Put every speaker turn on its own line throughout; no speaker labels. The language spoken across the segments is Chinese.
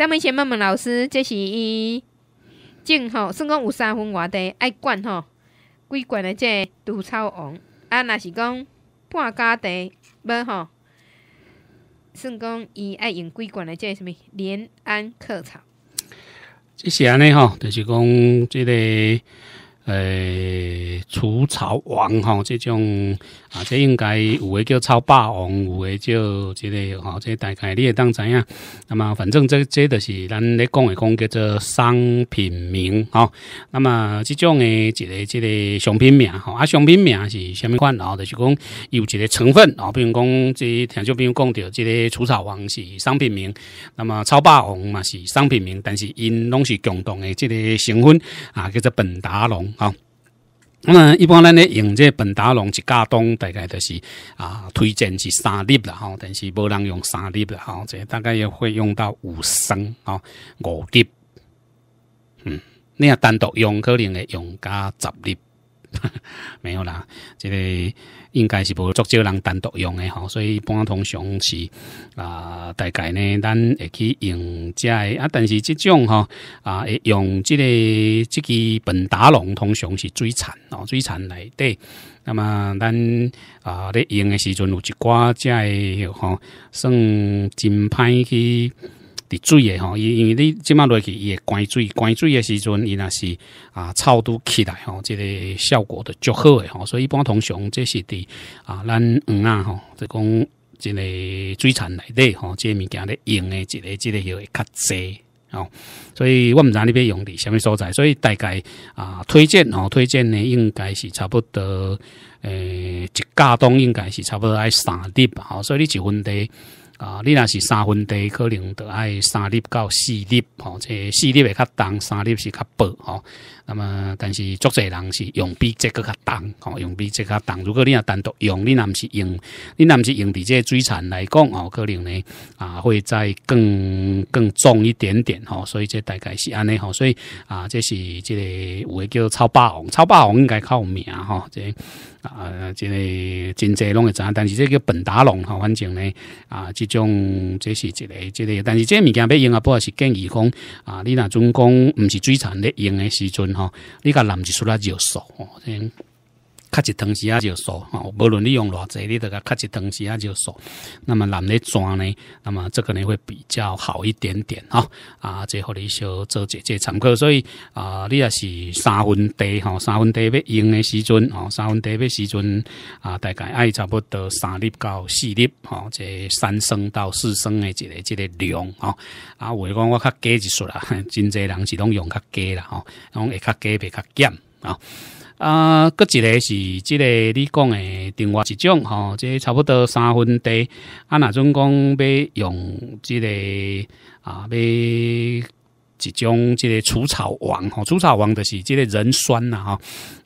咱们先问问老师，这是伊种吼，算讲有三分外地爱管吼，规管的这毒草王啊，若是讲半家地要吼，算讲伊爱用规管的这什么连安客草。这安尼吼，就是讲这个。诶，除草王吼，这种啊，这应该有诶叫草霸王，有诶叫即个吼，即大概你也当怎样？那么反正这这都是咱咧讲诶讲，叫做商品名吼。那么这种诶一个这个商品名吼，啊商品名是虾米款？然后就是讲有一个成分哦，比如讲即听众朋友讲到即个除草王是商品名，那么草霸王嘛是商品名，但是因拢是共同诶即个成分啊，叫做苯达龙。好，那么一般咧，用这本达龙去加冬，大概就是啊，推荐是三粒啦，吼，但是不能用三粒啦，吼，这大概也会用到五升，啊，五粒，嗯，你要单独用，可能会用加十粒。没有啦，这个应该是无作少人单独用的吼，所以一般通常是啊，大概呢，咱会去用这的啊，但是这种吼啊，会用这个这个本达龙通常是最惨哦，最惨来的。那么咱啊，咧用的时阵有一挂这吼，算真歹去。滴水诶吼，因因为你即马落去伊会关水，关水诶时阵伊若是啊，臭拄起来吼，即个效果着足好诶吼，所以一般通常这是伫啊，咱鱼啊吼，就讲即个水产内底吼，即个物件咧用诶，即个即个会较济哦，所以我们在那边用的虾米所在，所以大概啊，推荐哦，推荐呢应该是差不多诶，一加冬应该是差不多爱三滴吧，所以你就问地。啊，你若是三分地，可能得爱三粒到四粒，吼，这四粒会较重，三粒是较薄，吼。那么，但是作者人是用比这个较重，吼用比这个较重。如果你要单独用，你那不是用，你那不是用的这水产来讲，哦可能呢啊会再更更重一点点，吼。所以这大概是安尼，吼。所以啊，这是这个有个叫超霸王，超霸王应该靠名，吼。这啊，这个真济拢会知，但是这个本达龙，吼反正呢啊，这种这是这个这个，但是这物件要用啊，不过是建议讲啊，你那总共唔是水产的用的时阵。你个男子出来就傻。卡汤匙水就熟，啊，无论你用偌济，你都个卡汤匙水就熟。那么懒咧抓呢，那么这可能会比较好一点点，哈啊，这互你小做一这参考。所以啊，你也是三分地，哈，三分地要用的时阵，哈，三分地要时阵，啊，大概爱差不多三粒到四粒哈，这三升到四升的这个这个量，哈啊，我讲我较加一撮啦，真济人是拢用较加啦，吼，拢会较加比较减啊。啊，搁即个是即个你讲诶，另外一种吼，即差不多三分地，啊，若准讲要用即个啊要。一种即个除草王吼，除草王的是即个人酸呐哈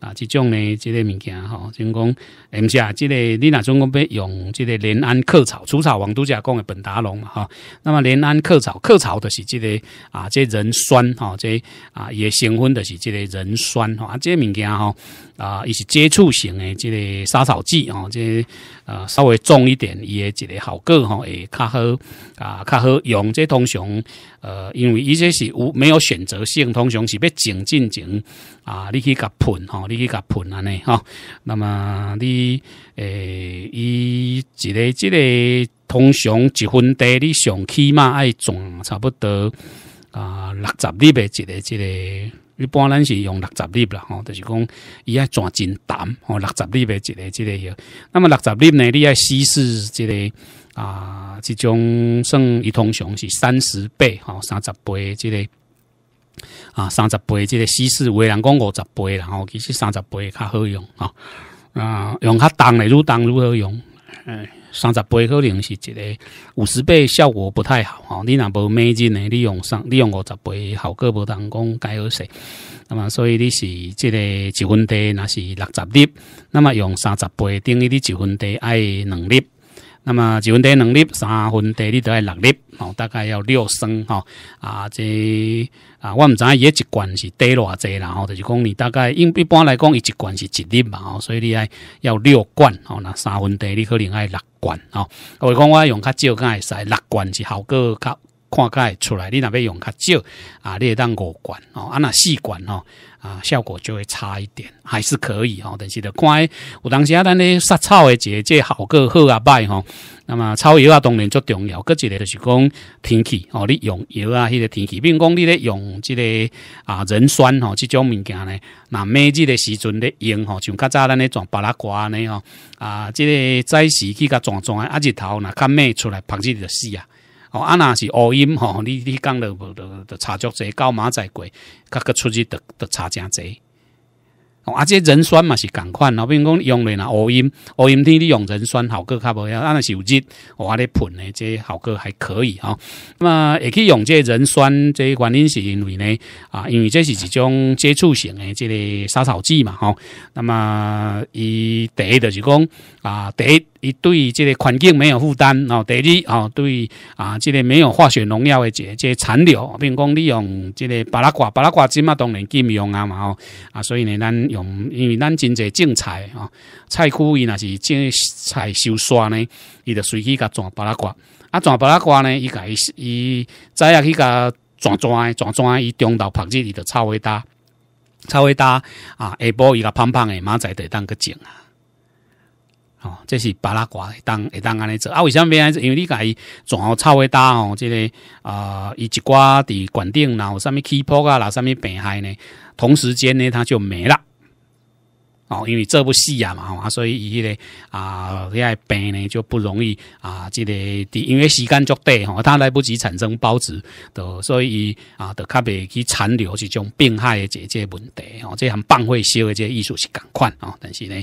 啊！即种呢即个物件吼，讲是啊，即个你那中讲要用即个临安克草，除草王都则讲诶本达龙哈。那么临安克草克草的是即个啊，即人酸哈，即啊也成分的是即个人酸哈，即个物件吼啊，伊是接触型的即个杀草剂吼，即。呃，稍微重一点，伊诶一个效果吼，会较好啊，较好用。即通常，呃，因为伊这是有没有选择性，通常是要静静静啊，你去甲喷吼，你去甲喷安尼吼。那么你诶，伊一个即个通常一分地，你上起码爱重差不多。啊，六十粒嘅一个一个，一般咱是用六十粒啦，吼，就是讲，伊系专真蛋，哦，六十粒嘅一个一个，那么六十粒呢，你爱稀释，一个啊，即种算一通常是三十倍，吼，三十倍，即个。啊，三十倍，即个稀释，有人讲五十倍，啦，吼，其实三十倍较好用，啊，啊，用较重诶越重越好用，诶。三十倍可能是一个五十倍效果不太好哈，你若无美金呢？你用三，你用五十倍效果无成讲解而死。那么，所以你是这个一分低，那是六十粒，那么用三十倍等于你一分低爱能力。那么一分地两粒，三分地你都要六粒，哦，大概要六升哈啊！这啊，我们知伊一罐是滴偌济啦，吼，就是讲你大概因一般来讲伊一罐是一粒嘛，哦，所以你爱要六罐，哦，那三分地你可能爱六罐啊，我讲我用较少敢会使六罐是效果较。灌会出来，你若边用较少啊，你会当五罐哦，啊若四罐哦，啊效果就会差一点，还是可以哦。但是着看有当时啊，咱咧杀草诶，即个效果好啊，歹吼。那么草药啊，当然足重要。搁一个就是讲天气哦，你用药啊，迄个天气，比如讲你咧用即个啊人酸吼，即种物件咧，那每日的时阵咧用吼，像较早咱咧种巴拉瓜安尼吼，啊，即个早时去甲种种啊，日头若较咩出来，曝日就死啊。哦，啊那是乌阴吼！你你讲着无，着就差足侪，到马仔过，个个出去着着差正济。哦，啊，这人酸嘛是同款后比如讲用咧若乌阴，乌阴天你用人酸效果较无，啊那是有质，我阿咧喷咧，这效果还可以哈。那么也可用这人酸，这原因是因为呢，啊，因为这是一种接触型的这个杀草剂嘛，吼。那么伊第一就是讲啊，第。一。一对这个环境没有负担哦，第二哦，对啊，这个没有化学农药的这这残留，并讲你用这个巴拉瓜，巴拉瓜，今嘛当然禁用啊嘛哦啊，所以呢，咱用，因为咱真侪种菜啊，菜区伊那是种菜收刷呢，伊就随机甲转巴拉瓜，啊转巴拉瓜呢，伊甲伊伊再啊去甲转砖转砖，伊中道拍日伊就超伟大，超伟大啊，下晡伊个胖胖诶马仔得当个景啊。哦，这是巴拉瓜当会当安尼做啊？为什么安尼？因为你家全好臭的打哦，即个啊，伊一寡伫管顶，然后上面起泡啊，啦，后上面病害呢，同时间呢，它就没了。哦，因为这部戏啊嘛，所以伊迄个啊，伊个病呢就不容易啊，即个因为时间足短，吼，它来不及产生孢子，都所以啊，都较袂去残留即种病害的这这问题，吼，这很放会烧的这艺术是同款啊。但是呢，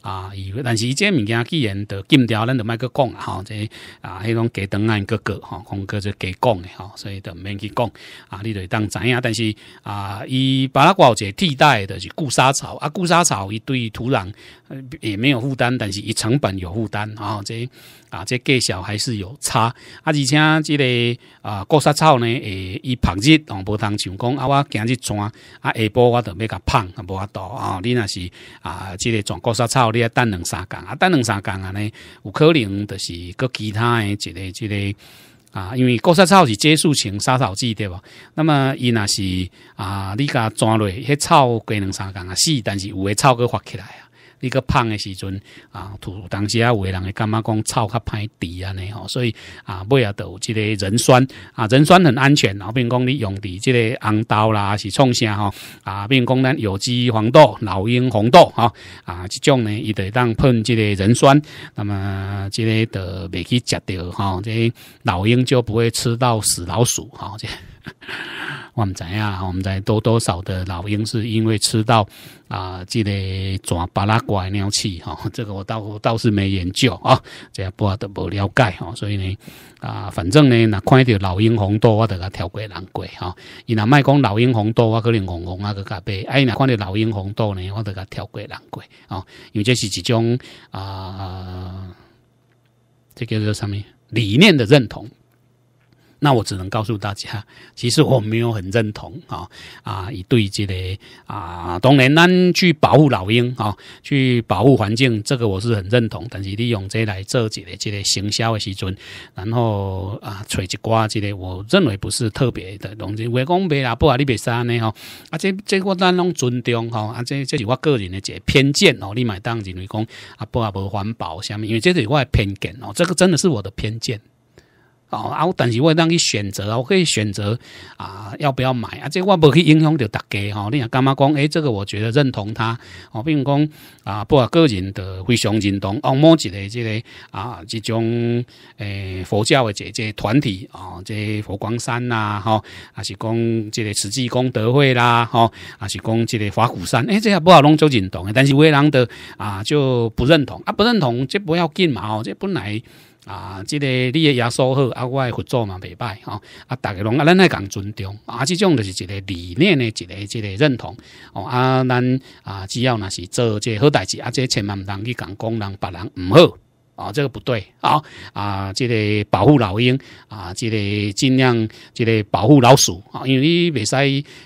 啊，但是伊这物件既然都禁掉，咱就莫去讲啊，吼，这啊，迄种隔断啊，哥哥，吼，讲哥就隔讲的，吼，所以就免去讲啊，你就当知影。但是啊，伊把它搞一个替代的是固沙草啊，固沙草一。对土壤也没有负担，但是以成本有负担啊！这啊，这大小还是有差啊！而且这个啊，过砂草呢，诶，伊曝日哦，无当成功啊！我今日穿啊，下晡我就要甲放啊，无法度啊！你若是啊，这个转过砂草，你要等两三工啊？等两三工啊？呢，有可能就是个其他的这个这个。啊，因为割山草是接触型杀草剂，对吧？那么伊那是啊，你甲抓落，迄草过两三工啊死，但是有诶草阁发起来啊。你个胖的时阵啊，当时啊，为人会感觉讲臭较歹滴啊尼吼，所以啊，尾啊，有即个人酸啊，人酸很安全。然后，比如讲你用的即个红豆啦，是创啥吼？啊，比如讲咱有机黄豆、老鹰红豆吼啊，即种呢，伊会当喷即个人酸，那么即个就未去食着哈，即老鹰就不会吃到死老鼠哈，这。我们在呀，我们在多多少的老鹰是因为吃到啊，这个爪巴拉怪鸟去哈。这个我倒倒是没研究啊，这一波都无了解哈。所以呢，啊，反正呢，那看到老鹰红多，我得个跳过难过哈。伊那卖讲老鹰红多，我可能红红啊个加白。哎，那看到老鹰红多呢，我得个跳过难过啊。因为这是一种啊，这个叫什么？理念的认同。那我只能告诉大家，其实我没有很认同啊 啊！以对这个啊，当然咱去保护老鹰啊，去保护环境，这个我是很认同。但是利用这来做一个这个行销的时阵，然后啊，揣一挂这个，我认为不是特别的东西。我讲别啊，不啊，你别啥呢哦？啊，这这个咱拢尊重哈啊，这这是我个人的一个偏见哦。你买当认为讲啊，不啊，无环保啥咪？因为这是我的偏见哦，这个真的是我的偏见。哦啊！但是我让你选择啊，我可以选择啊，要不要买啊？这我冇去影响到大家哈。你也干嘛讲，哎，这个我觉得认同他哦。比如讲啊，包括个人的非常认同哦，某一个这个啊，这种诶，佛教的这这团体啊，这佛光山呐，哈，还是讲这个慈济功德会啦，哈，还是讲这个华鼓山，哎，这也不好弄，就认同。但是有的人啊，就不认同啊，不认同，这不要紧嘛，哦，这本来。啊，这个你诶耶稣好，啊，我佛祖嘛，袂歹吼，啊，逐个拢啊，咱爱共尊重，啊，即种就是一个理念的，一个一个认同，吼。啊，咱啊，只要若是做这好代志，啊，这千万毋通去共讲人别人毋好。啊，这个不对啊！啊，即个保护老鹰啊，即个尽量即个保护老鼠啊，因为你未使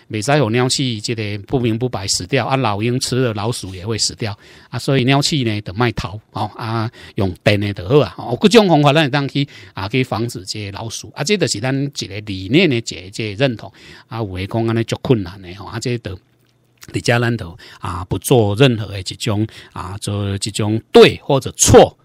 未使有尿气，即个不明不白死掉啊。老鹰吃了老鼠也会死掉啊，所以尿气呢得卖逃哦啊，用电的就好啊。各种方法，咱去啊，去防止这些老鼠啊，这就是咱一个理念的这这认同啊。有的讲安尼足困难的吼啊，即得在家咱都啊不做任何的这种啊做这种对或者错。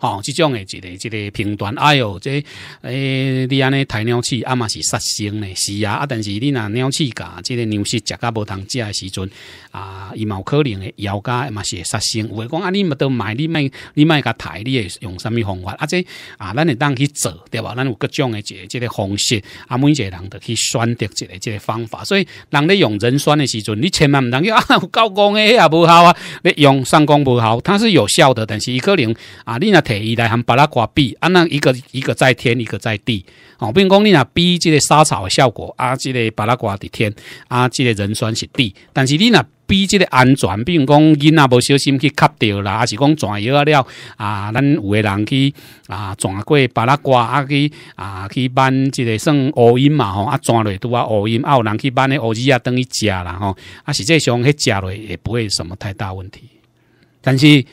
哦，这种诶，一个一个平断，哎呦，这诶，你安尼抬鸟鼠，阿嘛是杀生呢，是啊，啊，但是你若鸟鼠甲，这个鸟是食甲无通食诶时阵，啊，伊有可能诶，咬甲嘛是杀生，有诶讲啊，你嘛都买你卖你卖甲抬，你会用啥物方法？啊，这啊，咱会当去做，对吧？咱有各种诶个这个方式，啊，每一个人都去选择一个这个方法，所以，人咧用人选诶时阵，你千万唔能够啊，有高工诶也无效啊，你用上工无效，它是有效的，但是伊可能啊，你若摕伊来含巴拉瓜比，啊，那一个一个在天，一个在地哦，并讲你若比即个沙草的效果啊，即个巴拉瓜伫天啊，即个人酸是地，但是你若比即个安全，比如讲囡仔无小心去磕到啦，还是讲转药了啊，咱有个人去啊转过巴拉瓜啊去啊去挽即个算乌阴嘛吼啊转落拄啊乌阴，有人去挽迄乌鱼啊等于食啦吼啊，实际上迄食了也不会什么太大问题，但是。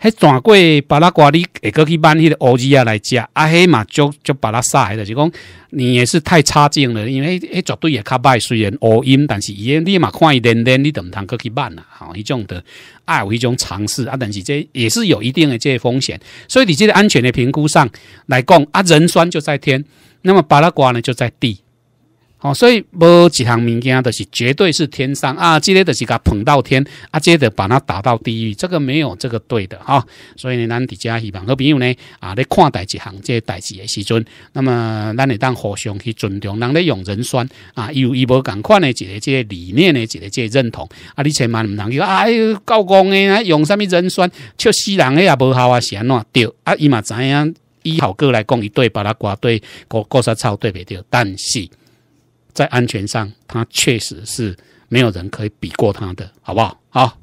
迄转过巴拉瓜哩，过去办那个乌鸡啊来食，啊，迄嘛就就巴拉杀了，就讲你也是太差劲了，因为迄绝对也较歹，虽然乌音，但是伊尼嘛快点点，你毋通过去办啦，好迄种的，啊有一种尝试啊，但是这也是有一定的这风险，所以你这个安全的评估上来讲，啊人酸就在天，那么巴拉瓜呢就在地。哦，所以无一项物件都是，绝对是天上啊，这个都是给捧到天啊，接着把它打到地狱，这个没有这个对的哈。所以呢，咱大家希望好朋友呢，啊，咧看待一项这代志的时阵，那么咱咧当互相去尊重，人咧用人酸啊，有有无共款的，一个这个理念的，一个这个认同啊。你千万唔能讲，哎，教公的用什么人酸，笑死人也无效啊，是安怎对。啊，伊嘛知影，以效果来讲，一对把它挂对，过过煞超对袂对，但是。在安全上，他确实是没有人可以比过他的，好不好啊？